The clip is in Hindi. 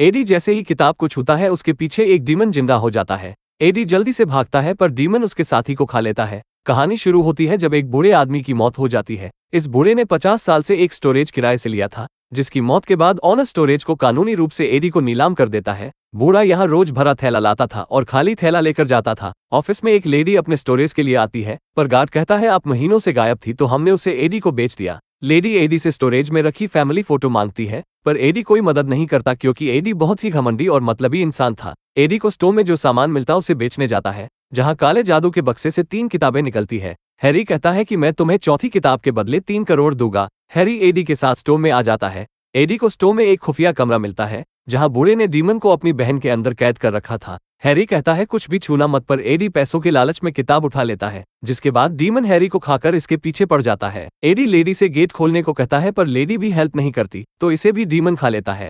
एडी जैसे ही किताब को छूता है उसके पीछे एक डीमन जिंदा हो जाता है एडी जल्दी से भागता है पर डीमन उसके साथी को खा लेता है कहानी शुरू होती है जब एक बूढ़े आदमी की मौत हो जाती है इस बूढ़े ने 50 साल से एक स्टोरेज किराए से लिया था जिसकी मौत के बाद ऑनर स्टोरेज को कानूनी रूप से एडी को नीलाम कर देता है बूढ़ा यहाँ रोज भरा थैला लाता था और खाली थैला लेकर जाता था ऑफिस में एक लेडी अपने स्टोरेज के लिए आती है पर गार्ड कहता है आप महीनों से गायब थी तो हमने उसे एडी को बेच दिया लेडी एडी से स्टोरेज में रखी फैमिली फोटो मांगती है पर एडी कोई मदद नहीं करता क्योंकि एडी बहुत ही घमंडी और मतलबी इंसान था एडी को स्टोर में जो सामान मिलता उसे बेचने जाता है जहां काले जादू के बक्से से तीन किताबें निकलती है हैरी कहता है कि मैं तुम्हें चौथी किताब के बदले तीन करोड़ दूंगा हैरी एडी के साथ स्टोर में आ जाता है एडी को स्टोर में एक खुफिया कमरा मिलता है जहां बूढ़े ने डीमन को अपनी बहन के अंदर कैद कर रखा था हैरी कहता है कुछ भी छूना मत पर एडी पैसों के लालच में किताब उठा लेता है जिसके बाद डीमन हैरी को खाकर इसके पीछे पड़ जाता है एडी लेडी से गेट खोलने को कहता है पर लेडी भी हेल्प नहीं करती तो इसे भी डीमन खा लेता है